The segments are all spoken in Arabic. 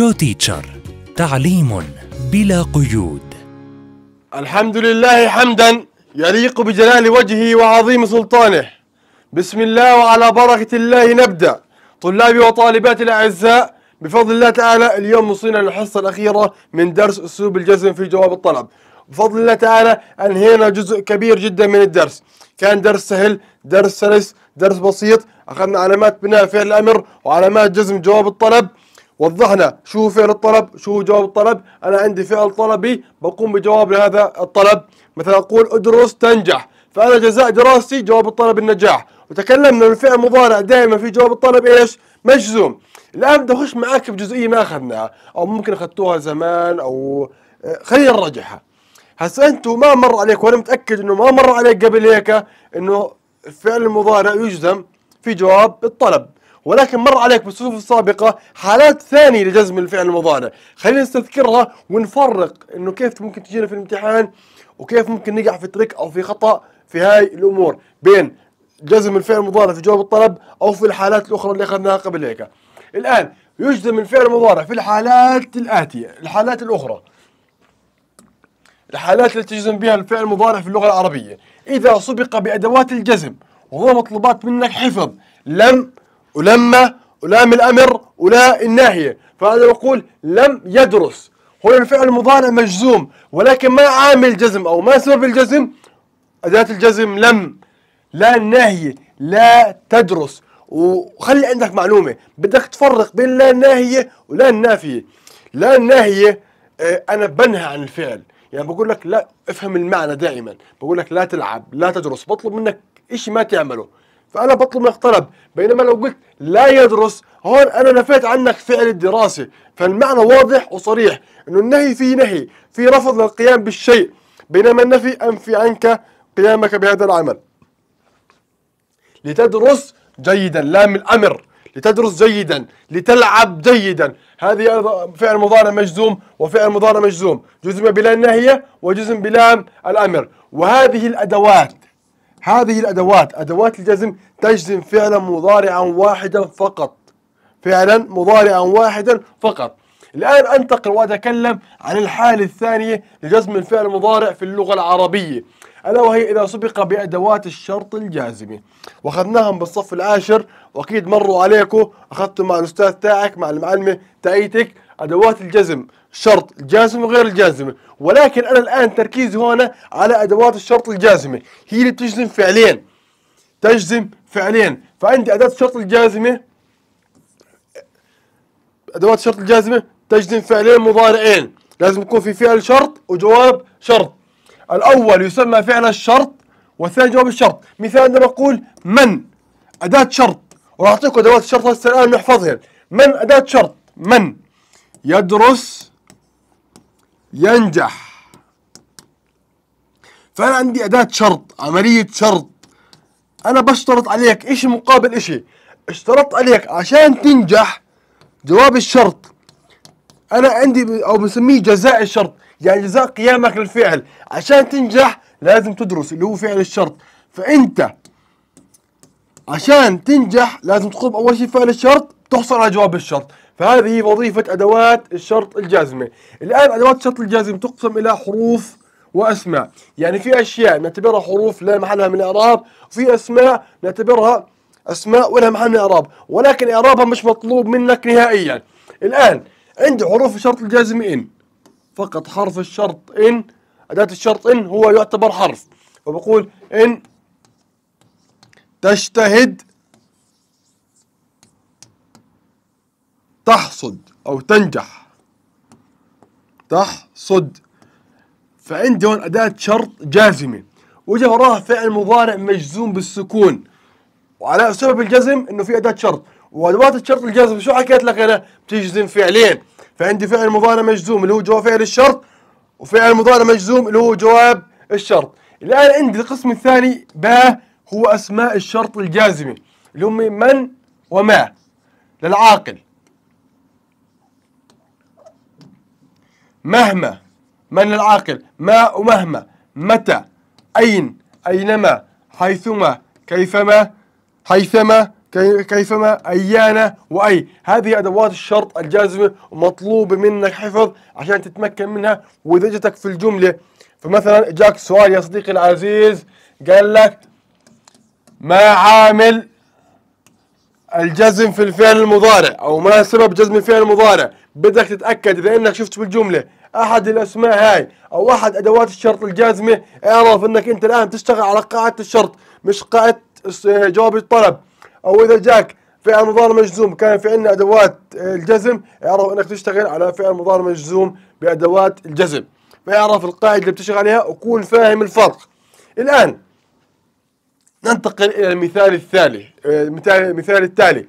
جو تيتشر تعليم بلا قيود الحمد لله حمدا يليق بجلال وجهه وعظيم سلطانه بسم الله وعلى بركة الله نبدأ طلابي وطالباتي الأعزاء بفضل الله تعالى اليوم وصلنا للحصة الأخيرة من درس أسلوب الجزم في جواب الطلب بفضل الله تعالى أنهينا جزء كبير جدا من الدرس كان درس سهل درس سلس درس بسيط أخذنا علامات بناء فعل الأمر وعلامات جزم جواب الطلب وضحنا شو فعل الطلب شو جواب الطلب أنا عندي فعل طلبي بقوم بجواب لهذا الطلب مثلا أقول ادرس تنجح فأنا جزاء دراستي جواب الطلب النجاح وتكلمنا من الفعل المضارع دائما في جواب الطلب إيش مجزوم الآن بدي أخش معاك بجزئية ما أخذناها أو ممكن أخذتوها زمان أو آه، خلينا نراجعها هسا انتم ما مر عليك وانا متاكد انه ما مر عليك قبل هيك انه الفعل المضارع يجزم في جواب الطلب ولكن مر عليك بالصفوف السابقة حالات ثانية لجزم الفعل المضارع خلينا نستذكرها ونفرق انه كيف ممكن تجينا في الامتحان وكيف ممكن نقع في تريك او في خطأ في هاي الامور بين جزم الفعل المضارع في جواب الطلب او في الحالات الاخرى اللي اخذناها قبل هيك الان يجزم الفعل المضارع في الحالات الاتيه الحالات الاخرى الحالات التي تجزم بها الفعل المضارع في اللغه العربيه اذا سبق بادوات الجزم وهو مطلوبات منك حفظ لم ولما ولام الأمر ولا الناهية فهذا يقول لم يدرس هو الفعل المضارع مجزوم ولكن ما عامل جزم أو ما سبب الجزم أداة الجزم لم لا الناهية لا تدرس وخلي عندك معلومة بدك تفرق بين لا الناهية ولا النافية لا الناهية آه، أنا بنهى عن الفعل يعني بقول لك لا افهم المعنى دائما بقول لك لا تلعب لا تدرس بطلب منك شيء ما تعمله فانا بطلب منك طلب، بينما لو قلت لا يدرس هون انا نفيت عنك فعل الدراسه فالمعنى واضح وصريح انه النهي فيه نهي في رفض للقيام بالشيء بينما النفي انفي عنك قيامك بهذا العمل لتدرس جيدا لام الامر لتدرس جيدا لتلعب جيدا هذه فعل مضارع مجزوم وفعل مضارع مجزوم جزم بلا نهي وجزم بلا الأمر وهذه الأدوات هذه الأدوات أدوات الجزم تجزم فعلا مضارعا واحدا فقط فعلا مضارعا واحدا فقط الآن أنتقل وأتكلم عن الحالة الثانية لجزم الفعل المضارع في اللغة العربية ألا وهي إذا سبق بأدوات الشرط الجازمة وأخذناهم بالصف العاشر وأكيد مروا عليكم أخذتم مع الأستاذ تاعك مع المعلمة تاعيتك أدوات الجزم شرط الجازمة وغير الجازمة ولكن أنا الآن تركيزي هنا على أدوات الشرط الجازمة هي اللي بتجزم فعلين تجزم فعلين فعندي أداة الشرط الجازمة أدوات الشرط الجازمة تجزم فعلين مضارعين لازم يكون في فعل شرط وجواب شرط الأول يسمى فعل الشرط والثاني جواب الشرط مثال أنا أقول من أداة شرط وأعطيكم أدوات الشرط هسه الآن نحفظها من أداة شرط من يدرس ينجح فأنا عندي أداة شرط عملية شرط أنا بشترط عليك إشي مقابل إشي اشترطت عليك عشان تنجح جواب الشرط أنا عندي أو بنسميه جزاء الشرط يعني جزاء قيامك للفعل عشان تنجح لازم تدرس اللي هو فعل الشرط فأنت عشان تنجح لازم تقوم أول شيء فعل الشرط تحصل على جواب الشرط فهذه وظيفة أدوات الشرط الجازمة الآن أدوات الشرط الجازم تقسم إلى حروف وأسماء يعني في أشياء نعتبرها حروف لا محلها من الإعراب وفي أسماء نعتبرها أسماء ولا محل من الإعراب ولكن إعرابها مش مطلوب منك نهائيا الآن عندي حروف الشرط الجازم إن فقط حرف الشرط إن أداة الشرط إن هو يعتبر حرف فبقول إن تجتهد تحصد أو تنجح تحصد فعندي هون أداة شرط جازمة وجا وراها فعل مضارع مجزوم بالسكون وعلى سبب الجزم إنه في أداة شرط وأدوات الشرط الجازمة شو حكيت لك أنا بتجزم فعلين فعندي فعل مضارع مجزوم اللي هو جواب فعل الشرط وفعل مضارع مجزوم اللي هو جواب الشرط الآن عندي القسم الثاني باء هو أسماء الشرط الجازمة اللي هم من وما للعاقل مهما من العاقل ما ومهما متى أين أينما حيثما كيفما حيثما كيفما أيانا وأي هذه أدوات الشرط الجازمة ومطلوب منك حفظ عشان تتمكن منها وإذا جتك في الجملة فمثلا جاك سؤال يا صديقي العزيز قال لك ما عامل الجزم في الفعل المضارع او ما سبب جزم الفعل المضارع بدك تتاكد اذا انك شفت بالجمله احد الاسماء هاي او احد ادوات الشرط الجازمه اعرف انك انت الان تشتغل على قاعده الشرط مش قاعده جواب الطلب او اذا جاك فعل مضارع مجزوم كان في عندنا ادوات الجزم اعرف انك تشتغل على فعل مضارع مجزوم بادوات الجزم فاعرف القاعده اللي بتشتغل عليها وكون فاهم الفرق الان ننتقل إلى المثال الثالث آه، المثال المثال التالي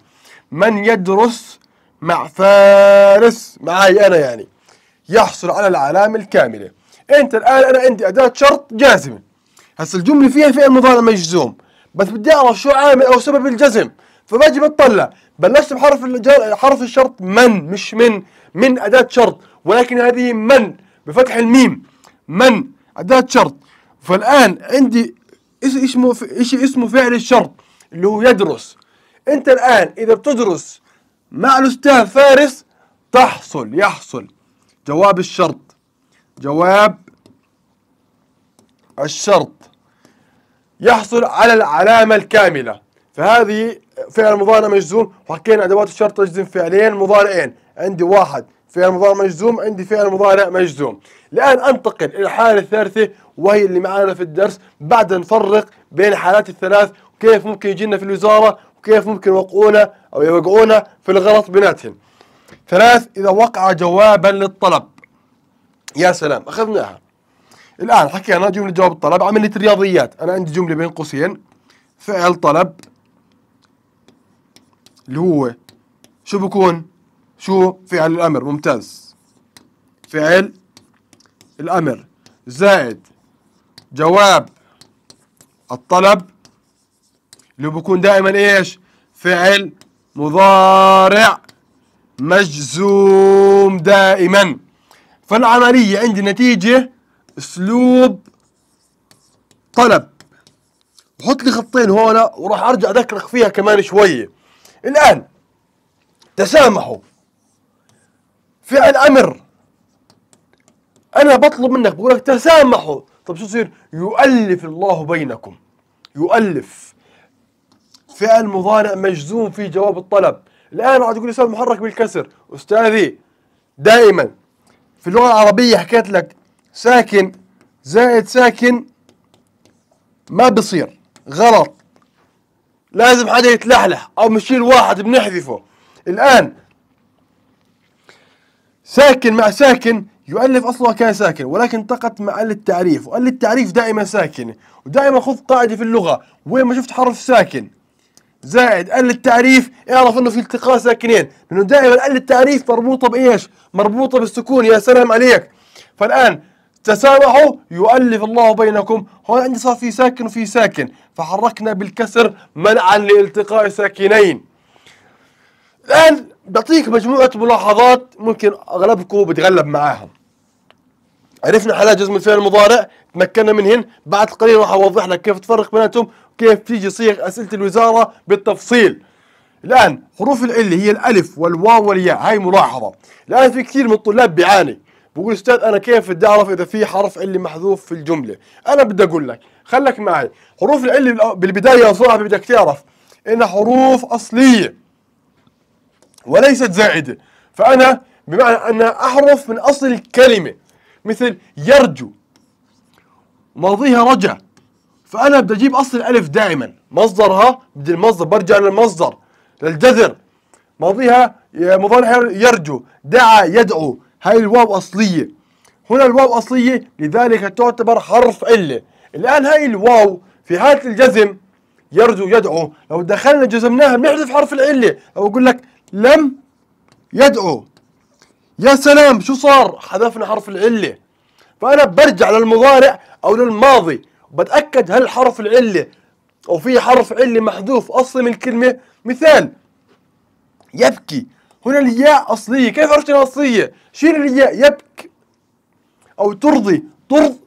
من يدرس مع فارس معي أنا يعني يحصل على العلامة الكاملة أنت الآن أنا عندي أداة شرط جازمه هسا الجملة فيها فعل مضارع مجزوم بس بدي أعرف شو عامل أو سبب الجزم فباجي بتطلع بلشت بحرف حرف الشرط من مش من من أداة شرط ولكن هذه من بفتح الميم من أداة شرط فالآن عندي اسمه شيء اسمه فعل الشرط اللي هو يدرس انت الان اذا بتدرس مع الاستاذ فارس تحصل يحصل جواب الشرط جواب الشرط يحصل على العلامة الكاملة فهذه فعل مضارع مجزوم وحكينا أدوات الشرط تجزم فعلين مضارعين عندي واحد فعل مضارع مجزوم عندي فعل مضارع مجزوم الآن أنتقل إلى الحالة الثالثة وهي اللي معانا في الدرس بعد نفرق بين الحالات الثلاث وكيف ممكن يجينا في الوزارة وكيف ممكن يوقعونا أو يوقعونا في الغلط بيناتهم ثلاث إذا وقع جوابا للطلب يا سلام أخذناها الآن حكينا جملة جواب الطلب عملية الرياضيات أنا عندي جملة بين قوسين فعل طلب اللي هو شو بكون شو فعل الأمر ممتاز فعل الأمر زائد جواب الطلب اللي بكون دائما إيش فعل مضارع مجزوم دائما فالعملية عندي نتيجة اسلوب طلب بحط لي خطين هون وراح ارجع اذكرك فيها كمان شوية الان تسامحوا فعل امر انا بطلب منك بقول لك تسامحوا طيب شو يصير يؤلف الله بينكم يؤلف فعل مضارع مجزوم في جواب الطلب الان راح تقول لي صار محرك بالكسر استاذي دائما في اللغه العربيه حكيت لك ساكن زائد ساكن ما بصير غلط لازم حدا يتلحلح او مشيل واحد بنحذفه الان ساكن مع ساكن يؤلف أصلها كان ساكن ولكن انتقت مع ال التعريف وال التعريف دائما ساكن ودائما خذ قاعدة في اللغة وين ما شفت حرف ساكن زائد ال التعريف اعرف انه في التقاء ساكنين لانه دائما ال التعريف مربوطه بايش؟ مربوطه بالسكون يا سلام عليك فالان تسامحوا يؤلف الله بينكم هون عندي صار في ساكن وفي ساكن فحركنا بالكسر منعا لالتقاء ساكنين الان بعطيك مجموعة ملاحظات ممكن أغلبكم بتغلب معاهم عرفنا حالات جزم الفعل المضارع تمكنا منهن بعد قليل راح أوضح لك كيف تفرق بيناتهم وكيف تيجي صيغ أسئلة الوزارة بالتفصيل الآن حروف العلة هي الألف والواو والياء هاي ملاحظة الآن في كثير من الطلاب بيعاني بقول استاذ انا كيف بدي اعرف اذا في حرف اللي محذوف في الجمله انا بدي اقول لك خلك معي حروف العله بالبدايه يا صاحبي بدك تعرف انها حروف اصليه وليست زائدة فأنا بمعنى أن أحرف من أصل الكلمة مثل يرجو ماضيها رجع فأنا بدي أجيب أصل الألف دائما مصدرها بدي المصدر برجع للمصدر للجذر ماضيها مضارع يرجو دعا يدعو هاي الواو أصلية هنا الواو أصلية لذلك تعتبر حرف علة الآن هاي الواو في حالة الجزم يرجو يدعو لو دخلنا جزمناها بنحذف حرف العلة لو أقول لك لم يدعو يا سلام شو صار حذفنا حرف العله فانا برجع للمضارع او للماضي وبتاكد هل حرف العله او في حرف عله محذوف اصلي من الكلمه مثال يبكي هنا الياء اصليه كيف عرفت انها اصليه شيل الياء يبكي او ترضي ترض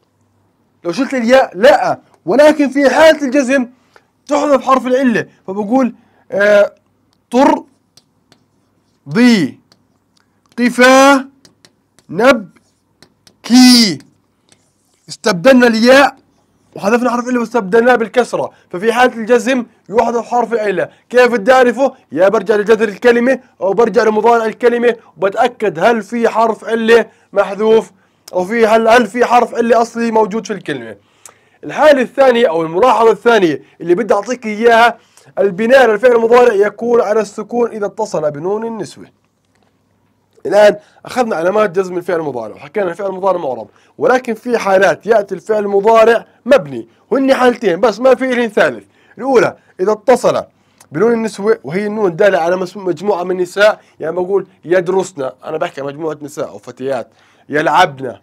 لو شلت الياء لا ولكن في حاله الجزم تحذف حرف العله فبقول آه ترضي ضي قفا نبكي استبدلنا الياء وحذفنا حرف العلة واستبدلناه بالكسرة ففي حالة الجزم يحذف حرف العلة كيف تعرفه؟ يا برجع لجذر الكلمة أو برجع لمضارع الكلمة وبتأكد هل في حرف علة محذوف أو في هل هل في حرف علة أصلي موجود في الكلمة الحالة الثانية أو الملاحظة الثانية اللي بدي أعطيك إياها البناء على الفعل المضارع يكون على السكون إذا اتصل بنون النسوة الآن أخذنا علامات جزم الفعل المضارع وحكينا الفعل المضارع معرب ولكن في حالات يأتي الفعل المضارع مبني وهن حالتين بس ما في لهن ثالث الأولى إذا اتصل بنون النسوة وهي النون دالة على مجموعة من النساء يعني بقول يدرسنا أنا بحكي عن مجموعة نساء أو فتيات يلعبنا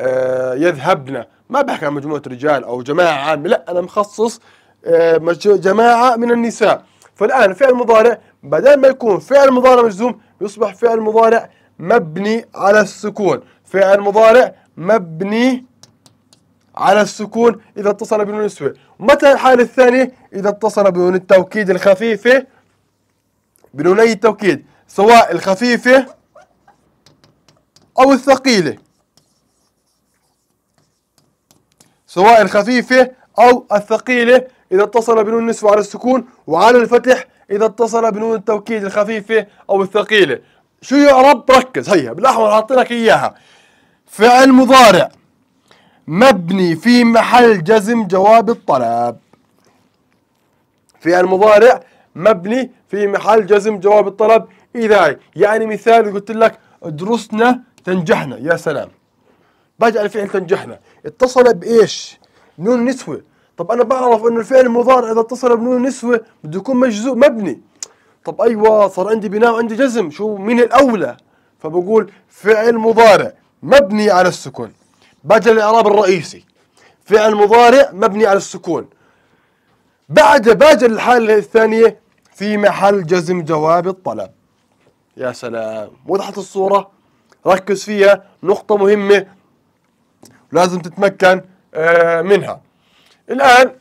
آه يذهبنا ما بحكي عن مجموعة رجال أو جماعة عامة لا أنا مخصص آه، جماعة من النساء فالآن فعل مضارع بدل ما يكون فعل مضارع مجزوم يصبح فعل مضارع مبني على السكون فعل مضارع مبني على السكون إذا اتصل بنون النسوة متى الحالة الثانية إذا اتصل بنون التوكيد الخفيفة أي التوكيد سواء الخفيفة أو الثقيلة سواء الخفيفة أو الثقيلة إذا اتصل بنون النسوة على السكون وعلى الفتح إذا اتصل بنون التوكيد الخفيفة أو الثقيلة شو يا رب ركز هيا بالأحمر حاطينك إياها فعل مضارع مبني في محل جزم جواب الطلب فعل مضارع مبني في محل جزم جواب الطلب إذا يعني مثال قلت لك درسنا تنجحنا يا سلام بجعل الفعل تنجحنا اتصل بإيش نون نسوة طب انا بعرف انه الفعل المضارع اذا اتصل بنون النسوه بده يكون مجزوء مبني طب ايوه صار عندي بناء وعندي جزم شو مين الاولى فبقول فعل مضارع مبني على السكون باجي الاعراب الرئيسي فعل مضارع مبني على السكون بعد باجل الحالة الثانية في محل جزم جواب الطلب يا سلام وضحت الصورة ركز فيها نقطة مهمة لازم تتمكن آه، منها الآن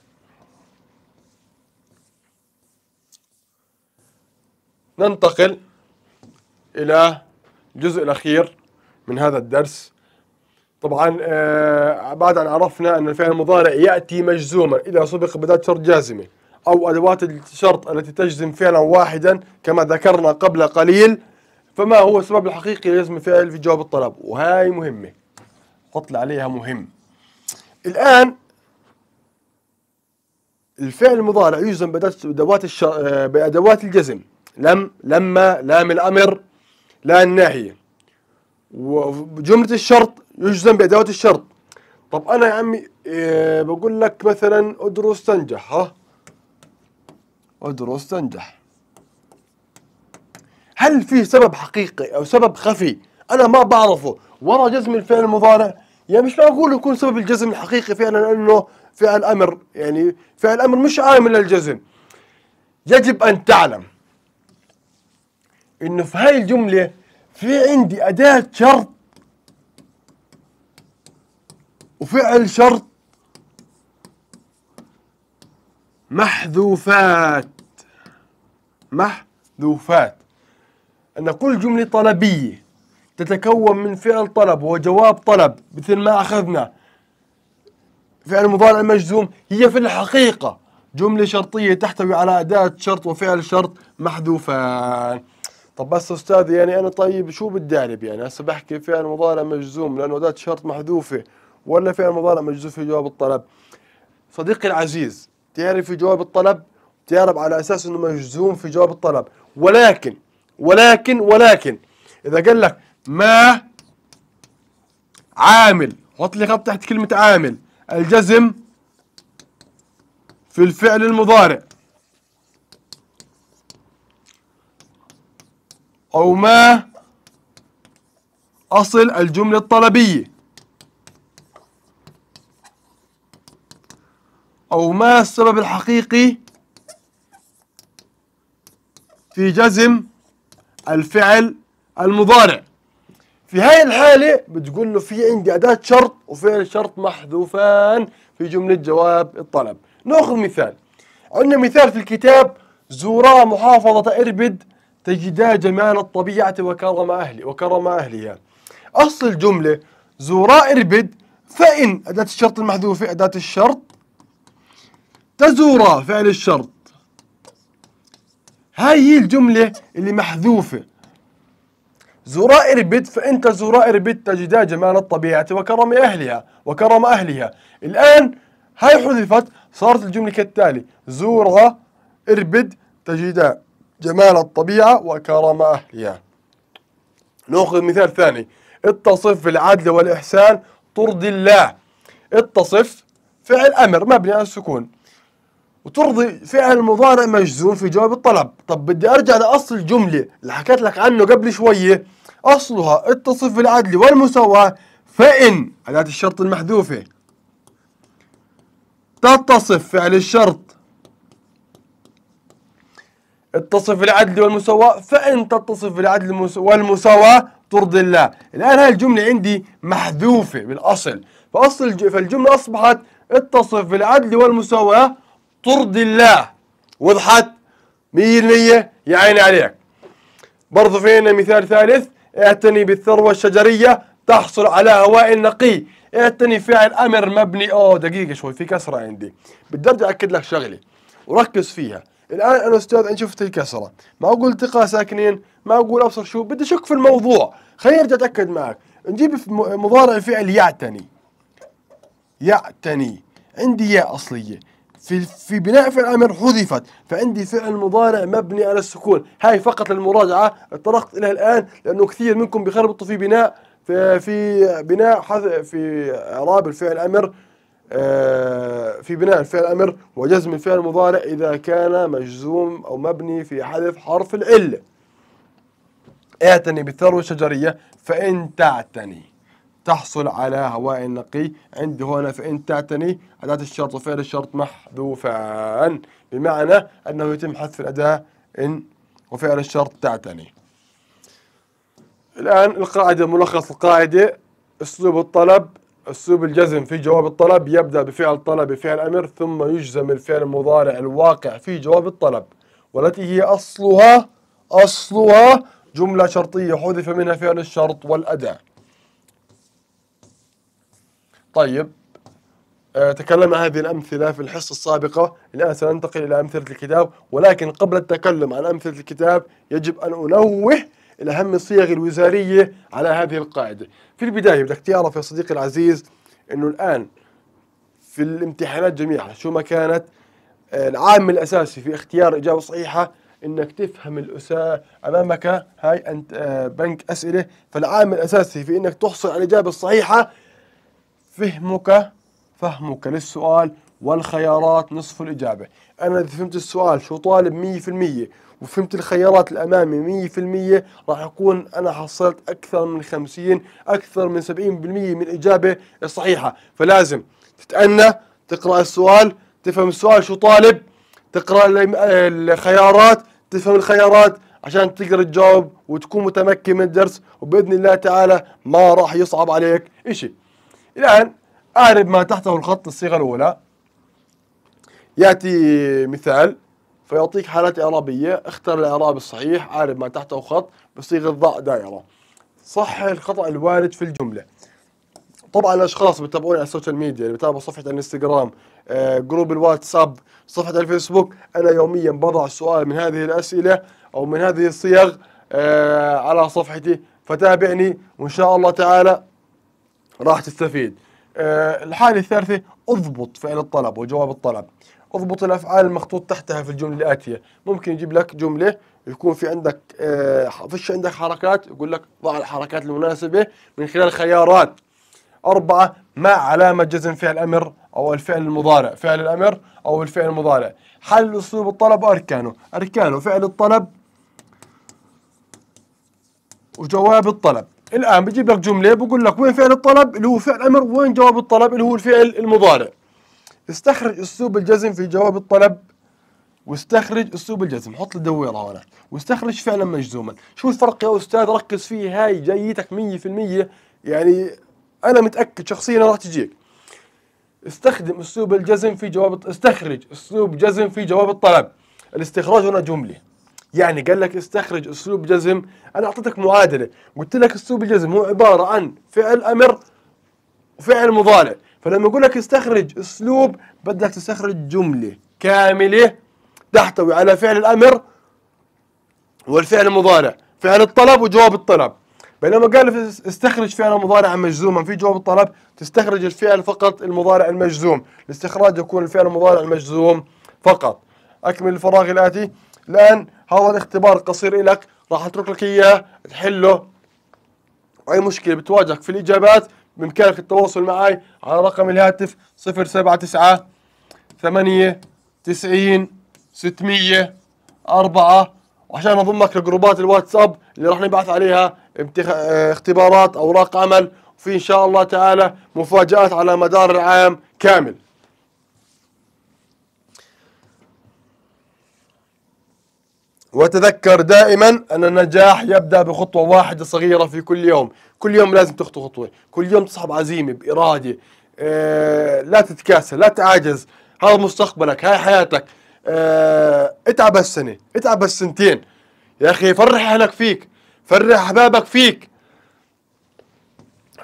ننتقل إلى الجزء الأخير من هذا الدرس طبعا آه، بعد أن عرفنا أن الفعل المضارع يأتي مجزوما إذا سبق بذات شرط جازمة أو أدوات الشرط التي تجزم فعلا واحدا كما ذكرنا قبل قليل فما هو السبب الحقيقي لجزم الفعل في جواب الطلب وهاي مهمة حط عليها مهم الآن الفعل المضارع يجزم بأدوات الشر... آه، بأدوات الجزم لم لما لام الأمر لا الناهية وجملة الشرط يجزم بأدوات الشرط طب أنا يا عمي آه، بقول لك مثلا ادرس تنجح ها ادرس تنجح هل في سبب حقيقي أو سبب خفي أنا ما بعرفه ورا جزم الفعل المضارع يعني مش معقول يكون سبب الجزم الحقيقي فعلا أنه فعل امر يعني فعل امر مش عامل الجزم يجب ان تعلم انه في هاي الجمله في عندي اداه شرط وفعل شرط محذوفات محذوفات أن كل جملة طلبية تتكون من فعل طلب وجواب طلب مثل ما أخذنا فعل مضارع مجزوم هي في الحقيقة جملة شرطية تحتوي على أداة شرط وفعل شرط محذوفان طب بس أستاذي يعني أنا طيب شو بالدارب يعني هسه بحكي فعل مضارع مجزوم لأنه أداة شرط محذوفة ولا فعل مضارع مجزوم في جواب الطلب صديقي العزيز تعرف في جواب الطلب تعرف على أساس أنه مجزوم في جواب الطلب ولكن ولكن ولكن إذا قال لك ما عامل حط لي خط تحت كلمة عامل الجزم في الفعل المضارع أو ما أصل الجملة الطلبية أو ما السبب الحقيقي في جزم الفعل المضارع في هاي الحالة بتقول له في عندي أداة شرط وفعل شرط محذوفان في جملة جواب الطلب نأخذ مثال عندنا مثال في الكتاب زورا محافظة إربد تجدا جمال الطبيعة وكرم أهلي وكرم أهلها أصل الجملة زورا إربد فإن أداة الشرط المحذوفة أداة الشرط تزورا فعل الشرط هاي هي الجملة اللي محذوفة زرائر بيت فأنت زرائر بيت تجدا جمال الطبيعة وكرم أهلها وكرم أهلها الآن هاي حذفت صارت الجملة كالتالي زور اربد تجدا جمال الطبيعة وكرم أهلها نأخذ مثال ثاني اتصف بالعدل والإحسان ترضي الله اتصف فعل أمر مبني على السكون وترضي فعل مضارع مجزوم في جواب الطلب طب بدي أرجع لأصل الجملة اللي حكيت لك عنه قبل شوية أصلها اتصف بالعدل والمساواة فإن أداة الشرط المحذوفة تتصف فعل الشرط اتصف بالعدل والمساواة فإن تتصف بالعدل والمساواة ترضي الله الآن هاي الجملة عندي محذوفة بالأصل فأصل فالجملة أصبحت اتصف بالعدل والمساواة ترضي الله وضحت 100% يا عيني عليك برضو فينا مثال ثالث اعتني بالثروة الشجرية تحصل على هواء نقي اعتني فعل أمر مبني أوه دقيقة شوي في كسرة عندي بدي أرجع أكد لك شغلة وركز فيها الآن أنا أستاذ أنا شفت الكسرة ما أقول تقى ساكنين ما أقول أبصر شو بدي أشك في الموضوع خليني أرجع أتأكد معك نجيب مضارع فعل يعتني يعتني عندي ياء أصلية في في بناء فعل امر حذفت فعندي فعل مضارع مبني على السكون هاي فقط للمراجعه اتطرقت لها الان لانه كثير منكم بيخربطوا في بناء في, في بناء في اعراب الفعل امر آه، في بناء الفعل امر وجزم الفعل المضارع اذا كان مجزوم او مبني في حذف حرف العله اعتني بالثروه الشجريه فان تعتني تحصل على هواء نقي عندي هنا فإن تعتني أداة الشرط وفعل الشرط محذوفان بمعنى أنه يتم حذف الأداة إن وفعل الشرط تعتني الآن القاعدة ملخص القاعدة أسلوب الطلب أسلوب الجزم في جواب الطلب يبدأ بفعل طلب بفعل أمر ثم يجزم الفعل المضارع الواقع في جواب الطلب والتي هي أصلها أصلها جملة شرطية حذف منها فعل الشرط والأداة طيب آه، تكلمنا عن هذه الأمثلة في الحصة السابقة الآن سننتقل إلى أمثلة الكتاب ولكن قبل التكلم عن أمثلة الكتاب يجب أن أنوه إلى أهم الصيغ الوزارية على هذه القاعدة في البداية بدك تعرف يا صديقي العزيز أنه الآن في الامتحانات جميعها شو ما كانت آه، العامل الأساسي في اختيار إجابة صحيحة انك تفهم الأساء امامك هاي انت آه، بنك اسئله فالعامل الاساسي في انك تحصل على الاجابه الصحيحه فهمك فهمك للسؤال والخيارات نصف الإجابة أنا إذا فهمت السؤال شو طالب مية في المية وفهمت الخيارات الأمامي مية في المية راح أكون أنا حصلت أكثر من خمسين أكثر من سبعين بالمية من الإجابة الصحيحة فلازم تتأنى تقرأ السؤال تفهم السؤال شو طالب تقرأ الخيارات تفهم الخيارات عشان تقرأ الجواب وتكون متمكن من الدرس وبإذن الله تعالى ما راح يصعب عليك إشي الآن أعرب ما تحته الخط الصيغة الأولى يأتي مثال فيعطيك حالات إعرابية اختر الإعراب الصحيح أعرب ما تحته خط بصيغة ضاء دائرة صح الخطأ الوارد في الجملة طبعا الاشخاص بيتابعوني على السوشيال ميديا اللي بيتابعوا صفحه الانستغرام آه، جروب الواتساب صفحه الفيسبوك انا يوميا بضع سؤال من هذه الاسئله او من هذه الصيغ آه، على صفحتي فتابعني وان شاء الله تعالى راح تستفيد آه، الحالة الثالثة اضبط فعل الطلب وجواب الطلب اضبط الافعال المخطوط تحتها في الجمله الاتيه ممكن يجيب لك جمله يكون في عندك آه فيش عندك حركات يقول لك ضع الحركات المناسبه من خلال خيارات أربعة مع علامة جزم فعل الأمر أو الفعل المضارع فعل الأمر أو الفعل المضارع حل أسلوب الطلب وأركانه أركانه فعل الطلب وجواب الطلب الآن بجيب لك جملة بقول لك وين فعل الطلب اللي هو فعل أمر وين جواب الطلب اللي هو الفعل المضارع استخرج أسلوب الجزم في جواب الطلب واستخرج أسلوب الجزم حط لي دويرة هنا واستخرج فعلا مجزوما شو الفرق يا أستاذ ركز فيه هاي جايتك 100% يعني أنا متأكد شخصيا راح تجيك استخدم أسلوب الجزم في جواب استخرج أسلوب جزم في جواب الطلب الاستخراج هنا جملة يعني قال لك استخرج اسلوب جزم انا اعطيتك معادله قلت لك اسلوب الجزم هو عباره عن فعل امر وفعل مضارع فلما اقول لك استخرج اسلوب بدك تستخرج جمله كامله تحتوي على فعل الامر والفعل المضارع فعل الطلب وجواب الطلب بينما قال استخرج فعلا مضارعا مجزوما في جواب الطلب تستخرج الفعل فقط المضارع المجزوم الاستخراج يكون الفعل المضارع المجزوم فقط أكمل الفراغ الآتي الآن هذا الاختبار قصير إلك راح أترك لك إياه تحله أي مشكلة بتواجهك في الإجابات بإمكانك التواصل معي على رقم الهاتف 079 8 90 600 4 وعشان أضمك لجروبات الواتساب اللي راح نبعث عليها آه، اختبارات أوراق عمل وفي إن شاء الله تعالى مفاجآت على مدار العام كامل وتذكر دائما أن النجاح يبدأ بخطوة واحدة صغيرة في كل يوم كل يوم لازم تخطو خطوة كل يوم تصحب عزيمة بإرادة إيه لا تتكاسل لا تعاجز هذا مستقبلك هاي حياتك إيه اتعب هالسنة اتعب هالسنتين يا أخي فرح أهلك فيك فرح أحبابك فيك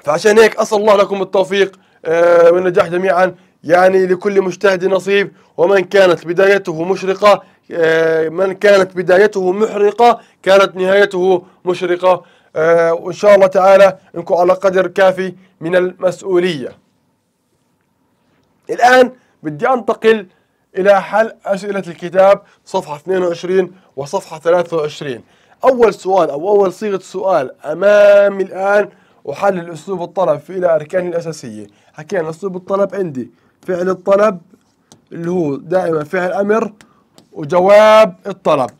فعشان هيك أسأل الله لكم التوفيق آه والنجاح جميعا يعني لكل مجتهد نصيب ومن كانت بدايته مشرقة آه، من كانت بدايته محرقة كانت نهايته مشرقة آه، وإن شاء الله تعالى أنكم على قدر كافي من المسؤولية الآن بدي أنتقل إلى حل أسئلة الكتاب صفحة 22 وصفحة 23 أول سؤال أو أول صيغة سؤال أمامي الآن وحلل أسلوب الطلب في إلى أركانه الأساسية حكينا أسلوب الطلب عندي فعل الطلب اللي هو دائما فعل أمر وجواب الطلب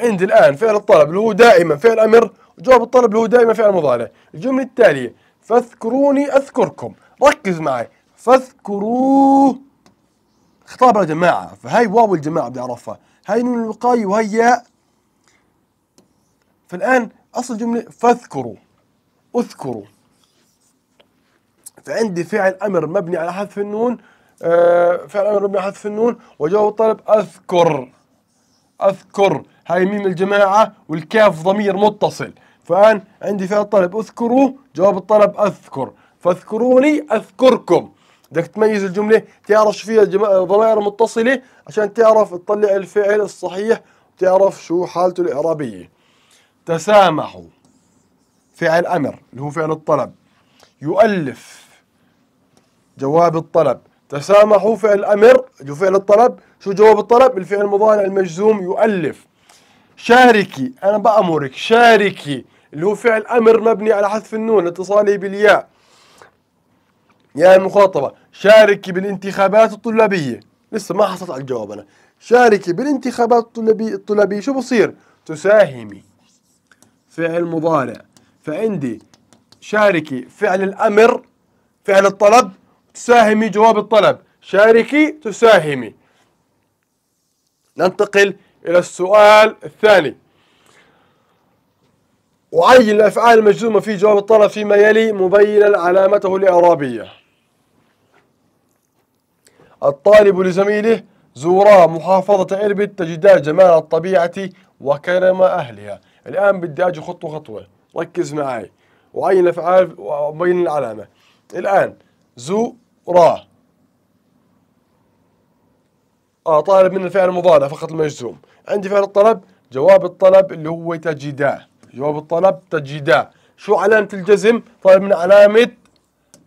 عندي الآن فعل الطلب اللي هو دائما فعل أمر وجواب الطلب اللي هو دائما فعل مضارع الجملة التالية فاذكروني أذكركم ركز معي فاذكروه خطاب جماعة فهي واو الجماعة بدي أعرفها هاي نون الوقاية وهي فالآن أصل الجملة فاذكروا اذكروا فعندي فعل أمر مبني على حذف النون فعل امر مبني حذف النون وجواب الطالب اذكر اذكر هاي ميم الجماعه والكاف ضمير متصل فان عندي فعل الطلب اذكروا جواب الطلب اذكر فاذكروني اذكركم بدك تميز الجمله تعرف شو فيها ضمائر متصله عشان تعرف تطلع الفعل الصحيح وتعرف شو حالته الاعرابيه تسامحوا فعل امر اللي هو فعل الطلب يؤلف جواب الطلب تسامحوا فعل امر جو فعل الطلب شو جواب الطلب الفعل المضارع المجزوم يؤلف شاركي انا بامرك شاركي اللي هو فعل امر مبني على حذف النون لاتصاله بالياء يا المخاطبه شاركي بالانتخابات الطلابيه لسه ما حصلت على الجواب انا شاركي بالانتخابات الطلابيه الطلابيه شو بصير تساهمي فعل مضارع فعندي شاركي فعل الامر فعل الطلب تساهمي جواب الطلب شاركي تساهمي ننتقل إلى السؤال الثاني وعين الأفعال المجزومة في جواب الطلب فيما يلي مبينا علامته الإعرابية الطالب لزميله زورا محافظة إربد تجدا جمال الطبيعة وكرم أهلها الآن بدي أجي خطوة خطوة ركز معي وعين الأفعال وبين العلامة الآن زو راه آه طالب من الفعل المضارع فقط المجزوم عندي فعل الطلب جواب الطلب اللي هو تجدا جواب الطلب تجدا شو علامة الجزم طالب من علامة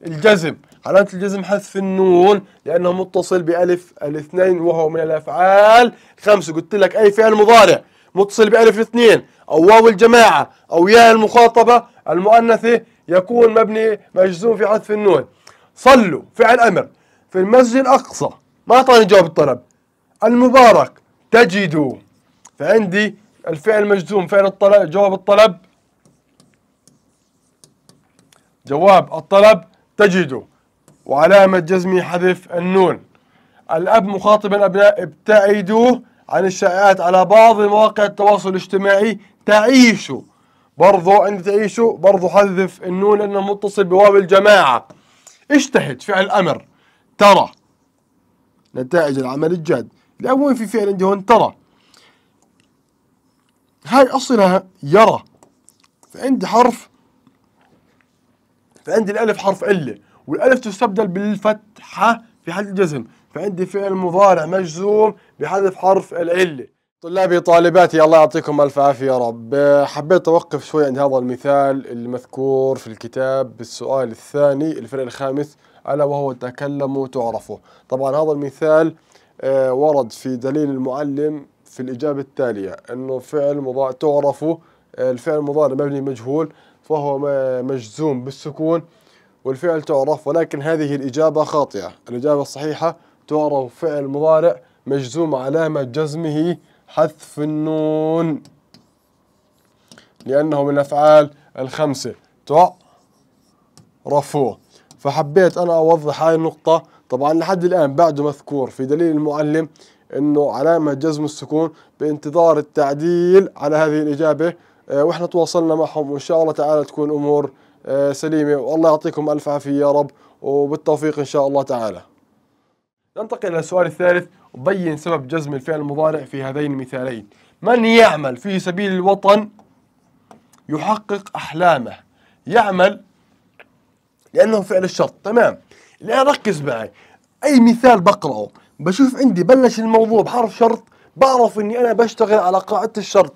الجزم علامة الجزم حذف النون لأنه متصل بألف الاثنين وهو من الأفعال خمسة قلت لك أي فعل مضارع متصل بألف الاثنين أو واو الجماعة أو ياء المخاطبة المؤنثة يكون مبني مجزوم في حذف النون صلوا فعل أمر في المسجد الأقصى ما أعطاني جواب الطلب المبارك تجدوا فعندي الفعل مجزوم فعل الطلب جواب الطلب جواب الطلب تجدوا وعلامة جزمي حذف النون الأب مخاطبا أبناء ابتعدوا عن الشائعات على بعض مواقع التواصل الاجتماعي تعيشوا برضو عند تعيشوا برضو حذف النون لأنه متصل بواو الجماعة اجتهد فعل الأمر ترى نتائج العمل الجاد الاول وين في فعل عندي هون ترى هاي أصلها يرى فعندي حرف فعندي الألف حرف علة والألف تستبدل بالفتحة في حد الجزم فعندي فعل مضارع مجزوم بحذف حرف العله طلابي طالباتي الله يعطيكم ألف عافية يا رب حبيت أوقف شوي عند هذا المثال المذكور في الكتاب بالسؤال الثاني الفرع الخامس ألا وهو تكلموا تعرفوا طبعا هذا المثال آه، ورد في دليل المعلم في الإجابة التالية أنه فعل مضارع تعرفوا آه، الفعل المضارع مبني مجهول فهو مجزوم بالسكون والفعل تعرف ولكن هذه الإجابة خاطئة الإجابة الصحيحة تعرف فعل مضارع مجزوم علامة جزمه حذف النون لأنه من الأفعال الخمسة تعرفوا فحبيت أنا أوضح هاي النقطة طبعا لحد الآن بعده مذكور في دليل المعلم أنه علامة جزم السكون بانتظار التعديل على هذه الإجابة أه وإحنا تواصلنا معهم وإن شاء الله تعالى تكون أمور أه سليمة والله يعطيكم ألف عافية يا رب وبالتوفيق إن شاء الله تعالى ننتقل إلى السؤال الثالث وبين سبب جزم الفعل المضارع في هذين المثالين من يعمل في سبيل الوطن يحقق أحلامه يعمل لأنه فعل الشرط تمام الآن ركز معي أي مثال بقرأه بشوف عندي بلش الموضوع بحرف شرط بعرف إني أنا بشتغل على قاعدة الشرط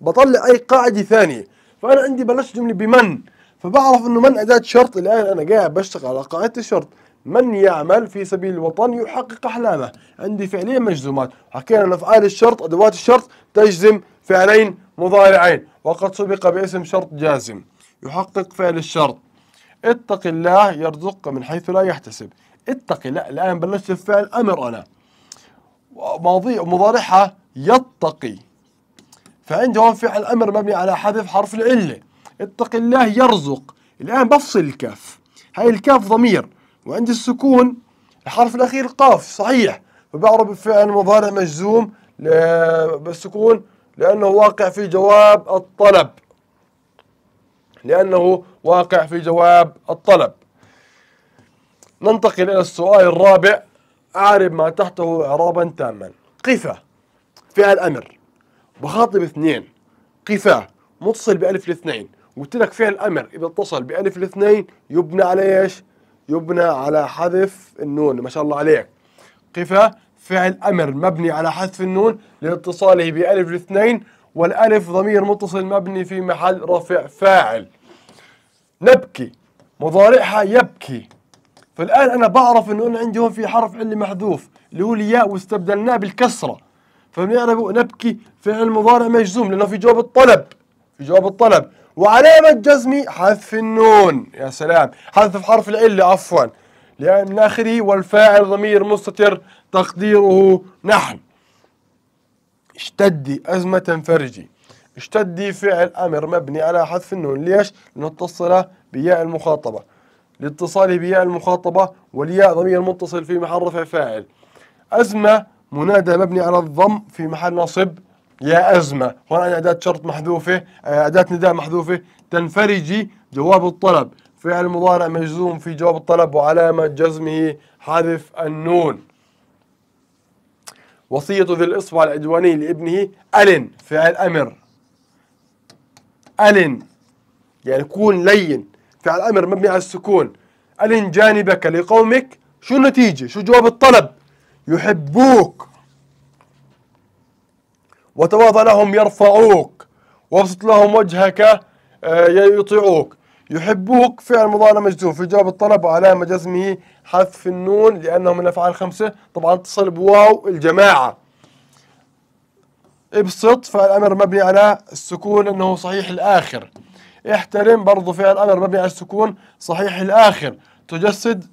بطلع أي قاعدة ثانية فأنا عندي بلشت جملة بمن فبعرف إنه من أداة شرط الآن أنا قاعد بشتغل على قاعدة الشرط من يعمل في سبيل الوطن يحقق أحلامه عندي فعلين مجزومات حكينا أن أفعال الشرط أدوات الشرط تجزم فعلين مضارعين وقد سبق باسم شرط جازم يحقق فعل الشرط اتق الله يرزقك من حيث لا يحتسب اتق لا الآن بلشت بفعل أمر أنا ماضي مضارعها يتقي فعند هون فعل أمر مبني على حذف حرف العلة اتق الله يرزق الآن بفصل الكاف هاي الكاف ضمير وعند السكون الحرف الأخير قاف صحيح فبعرب الفعل مضارع مجزوم بالسكون لأنه واقع في جواب الطلب لأنه واقع في جواب الطلب ننتقل إلى السؤال الرابع أعرب ما تحته إعرابا تاما قفة فعل أمر بخاطب اثنين قفة متصل بألف الاثنين قلت لك فعل أمر إذا اتصل بألف الاثنين يبنى على إيش؟ يبنى على حذف النون ما شاء الله عليك قفا فعل أمر مبني على حذف النون لاتصاله بألف الاثنين والألف ضمير متصل مبني في محل رفع فاعل نبكي مضارعها يبكي فالآن أنا بعرف إنه أنا عندي هون في حرف عندي محذوف اللي هو الياء واستبدلناه بالكسرة فبنعرف نبكي فعل مضارع مجزوم لأنه في جواب الطلب في جواب الطلب وعلامة جزمي حذف النون يا سلام حذف حرف العلة عفوا لأن من آخره والفاعل ضمير مستتر تقديره نحن اشتدي أزمة فرجي اشتدي فعل أمر مبني على حذف النون ليش؟ لنتصل بياء المخاطبة لاتصاله بياء المخاطبة والياء ضمير متصل في محل رفع فاعل أزمة منادى مبني على الضم في محل نصب يا أزمة هنا أداة شرط محذوفة آه، أداة نداء محذوفة تنفرجي جواب الطلب فعل مضارع مجزوم في جواب الطلب وعلامة جزمه حذف النون وصية ذي الإصبع العدواني لابنه ألن فعل أمر ألن يعني كون لين فعل أمر مبني على السكون ألن جانبك لقومك شو النتيجة شو جواب الطلب يحبوك وتواضع لهم يرفعوك وابسط لهم وجهك آه، يطيعوك يحبوك فعل مضارع مجزوم في جواب الطلب وعلامه جزمه حذف النون لأنه من الأفعال الخمسة طبعا اتصل بواو الجماعة ابسط فعل أمر مبني على السكون انه صحيح الآخر احترم برضو فعل أمر مبني على السكون صحيح الآخر تجسد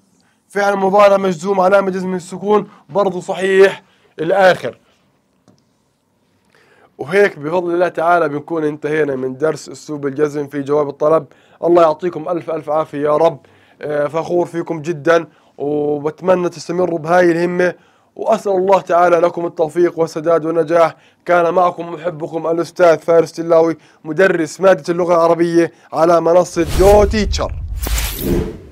فعل مضارع مجزوم علامة جزمه السكون برضو صحيح الآخر وهيك بفضل الله تعالى بنكون انتهينا من درس اسلوب الجزم في جواب الطلب الله يعطيكم الف الف عافيه يا رب آه، فخور فيكم جدا وبتمنى تستمروا بهاي الهمه واسال الله تعالى لكم التوفيق والسداد والنجاح كان معكم محبكم الاستاذ فارس تلاوي مدرس ماده اللغه العربيه على منصه جو تيتشر